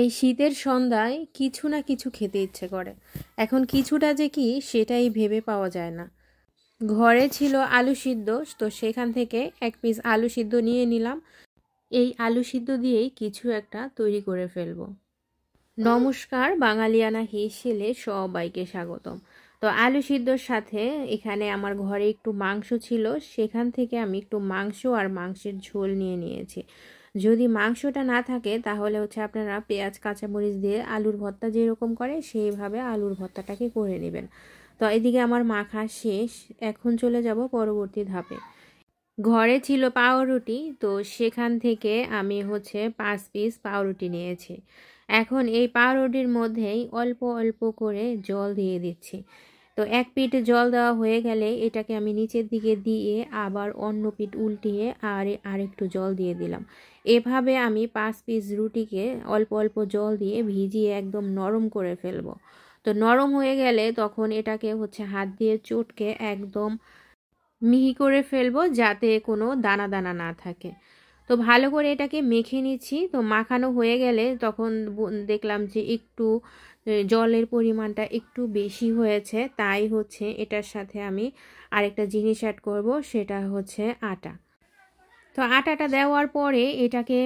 এই শীতের সন্ধ্যায় কিছু না কিছু খেতে ইচ্ছে করে এখন কিছুটা যে কি সেটাই ভেবে পাওয়া যায় না ঘরে ছিল আলু সিদ্ধ তো সেখান থেকে এক পিস আলু সিদ্ধ নিয়ে নিলাম এই আলু সিদ্ধ দিয়েই কিছু একটা তৈরি করে ফেলবো নমস্কার বাঙালিয়ানা হিসেলে সবাইকে স্বাগতম তো আলু সিদ্ধর সাথে এখানে আমার ঘরে একটু মাংস ছিল সেখান থেকে আমি একটু মাংস আর মাংসের ঝোল নিয়ে নিয়েছি যদি মাংসটা না থাকে তাহলে হচ্ছে আপনারা পেঁয়াজ কাঁচামরিচ দিয়ে আলুর ভর্তা যেরকম করে সেইভাবে আলুর ভর্তাটাকে করে নেবেন তো এদিকে আমার মাখা শেষ এখন চলে যাব পরবর্তী ধাপে ঘরে ছিল পাউরুটি তো সেখান থেকে আমি হচ্ছে পাঁচ পিস পাউরুটি নিয়েছি এখন এই পাউরুটির মধ্যেই অল্প অল্প করে জল দিয়ে দিচ্ছি তো এক পিঠ জল দেওয়া হয়ে গেলে এটাকে আমি নিচের দিকে দিয়ে আবার অন্য পিঠ উল্টিয়ে আর আরেকটু জল দিয়ে দিলাম এভাবে আমি পাঁচ পিস রুটিকে অল্প অল্প জল দিয়ে ভিজিয়ে একদম নরম করে ফেলবো তো নরম হয়ে গেলে তখন এটাকে হচ্ছে হাত দিয়ে চটকে একদম মিহি করে ফেলবো যাতে কোনো দানা দানা না থাকে তো ভালো করে এটাকে মেখে নিচ্ছি তো মাখানো হয়ে গেলে তখন দেখলাম যে একটু জলের পরিমাণটা একটু বেশি হয়েছে তাই হচ্ছে এটার সাথে আমি আরেকটা জিনিস অ্যাড করব সেটা হচ্ছে আটা তো আটাটা দেওয়ার পরে এটাকে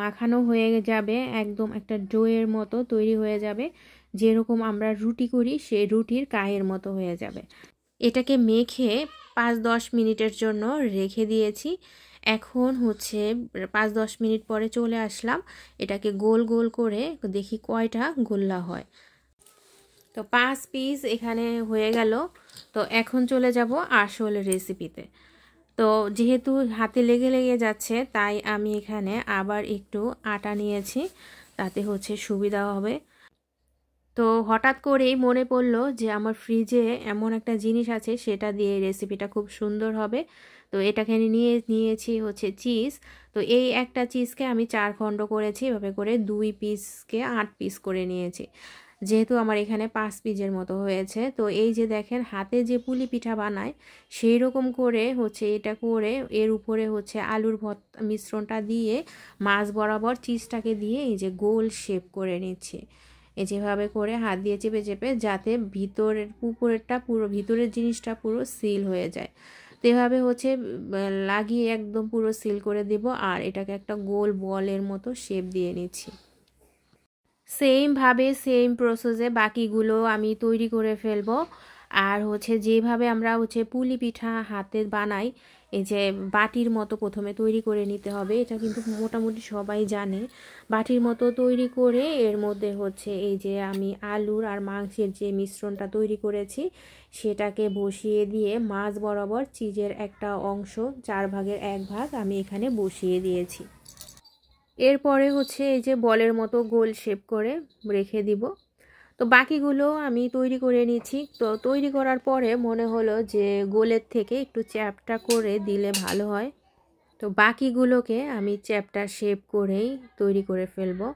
মাখানো হয়ে যাবে একদম একটা ডোয়ের মতো তৈরি হয়ে যাবে যেরকম আমরা রুটি করি সে রুটির কায়ের মতো হয়ে যাবে এটাকে মেখে পাঁচ দশ মিনিটের জন্য রেখে দিয়েছি এখন হচ্ছে পাঁচ দশ মিনিট পরে চলে আসলাম এটাকে গোল গোল করে দেখি কয়টা গোল্লা হয় তো পাঁচ পিস এখানে হয়ে গেল তো এখন চলে যাব আসল রেসিপিতে তো যেহেতু হাতে লেগে লেগে যাচ্ছে তাই আমি এখানে আবার একটু আটা নিয়েছি তাতে হচ্ছে সুবিধা হবে তো হঠাৎ করেই মনে পড়লো যে আমার ফ্রিজে এমন একটা জিনিস আছে সেটা দিয়ে রেসিপিটা খুব সুন্দর হবে তো এটাকে নিয়ে নিয়েছি হচ্ছে চিজ তো এই একটা চিজকে আমি চার খণ্ড করেছি এভাবে করে দুই পিসকে আট পিস করে নিয়েছি যেহেতু আমার এখানে পাঁচ পিজের মতো হয়েছে তো এই যে দেখেন হাতে যে পুলি পিঠা বানায় সেই রকম করে হচ্ছে এটা করে এর উপরে হচ্ছে আলুর ভত মিশ্রণটা দিয়ে মাছ বরাবর চিজটাকে দিয়ে এই যে গোল শেপ করে নিচ্ছে যেভাবে করে হাত দিয়ে চেপে চেপে যাতে ভিতরের পুকুরেরটা পুরো ভিতরের জিনিসটা পুরো সিল হয়ে যায় তো এভাবে হচ্ছে লাগিয়ে একদম পুরো সিল করে দেব আর এটাকে একটা গোল বলের মতো শেপ দিয়ে নিচ্ছি সেমভাবে সেম প্রসেসে বাকিগুলো আমি তৈরি করে ফেলবো আর হচ্ছে যেভাবে আমরা হচ্ছে পুলি পিঠা হাতে বানাই এই যে বাটির মতো প্রথমে তৈরি করে নিতে হবে এটা কিন্তু মোটামুটি সবাই জানে বাটির মতো তৈরি করে এর মধ্যে হচ্ছে এই যে আমি আলুর আর মাংসের যে মিশ্রণটা তৈরি করেছি সেটাকে বসিয়ে দিয়ে মাছ বরাবর চিজের একটা অংশ চার ভাগের এক ভাগ আমি এখানে বসিয়ে দিয়েছি এরপরে হচ্ছে এই যে বলের মতো গোল শেপ করে রেখে দিব তো বাকিগুলো আমি তৈরি করে নিয়েছি তো তৈরি করার পরে মনে হলো যে গোলের থেকে একটু চ্যাপটা করে দিলে ভালো হয় তো বাকিগুলোকে আমি চ্যাপটা শেপ করেই তৈরি করে ফেলবো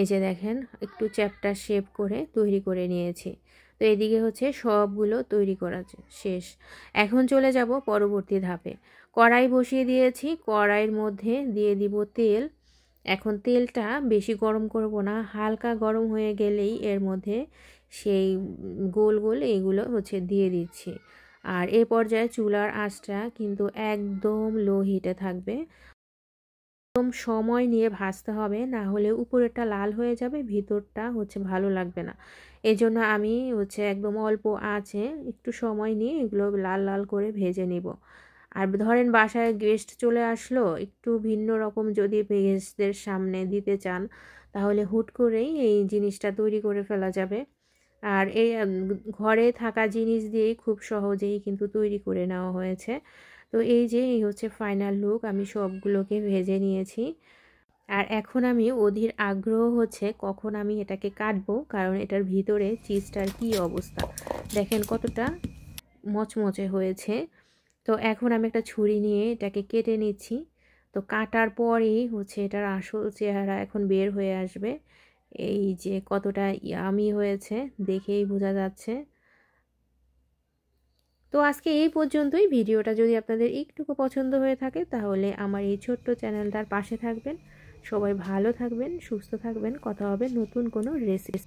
এই যে দেখেন একটু চ্যাপটা শেপ করে তৈরি করে নিয়েছি তো এদিকে হচ্ছে সবগুলো তৈরি করা শেষ এখন চলে যাব পরবর্তী ধাপে কড়াই বসিয়ে দিয়েছি কড়াইয়ের মধ্যে দিয়ে দিব তেল এখন তেলটা বেশি গরম করব না হালকা গরম হয়ে গেলেই এর মধ্যে সেই গোল গোল এইগুলো হচ্ছে দিয়ে দিচ্ছি আর এ পর্যায়ে চুলার আঁচটা কিন্তু একদম লো হিটে থাকবে একদম সময় নিয়ে ভাজতে হবে না হলে উপরেরটা লাল হয়ে যাবে ভিতরটা হচ্ছে ভালো লাগবে না এই জন্য আমি হচ্ছে একদম অল্প আছে একটু সময় নিয়ে এগুলো লাল লাল করে ভেজে নিব আর ধরেন বাসায় গেস্ট চলে আসলো একটু ভিন্ন রকম যদি গেস্টদের সামনে দিতে চান তাহলে হুট করেই এই জিনিসটা তৈরি করে ফেলা যাবে আর এই ঘরে থাকা জিনিস দিয়েই খুব সহজেই কিন্তু তৈরি করে নেওয়া হয়েছে তো এই যে এই হচ্ছে ফাইনাল লুক আমি সবগুলোকে ভেজে নিয়েছি আর এখন আমি অধীর আগ্রহ হচ্ছে কখন আমি এটাকে কাটবো কারণ এটার ভিতরে চিজটার কি অবস্থা দেখেন কতটা মচমচে হয়েছে তো এখন আমি একটা ছুরি নিয়ে এটাকে কেটে নিচ্ছি তো কাটার পরেই হচ্ছে এটার আসল চেহারা এখন বের হয়ে আসবে এই যে কতটা ইয়ামি হয়েছে দেখেই বোঝা যাচ্ছে তো আজকে এই পর্যন্তই ভিডিওটা যদি আপনাদের একটুকু পছন্দ হয়ে থাকে তাহলে আমার এই ছোট্ট চ্যানেলটার পাশে থাকবেন সবাই ভালো থাকবেন সুস্থ থাকবেন কথা হবে নতুন কোনো রেসিপি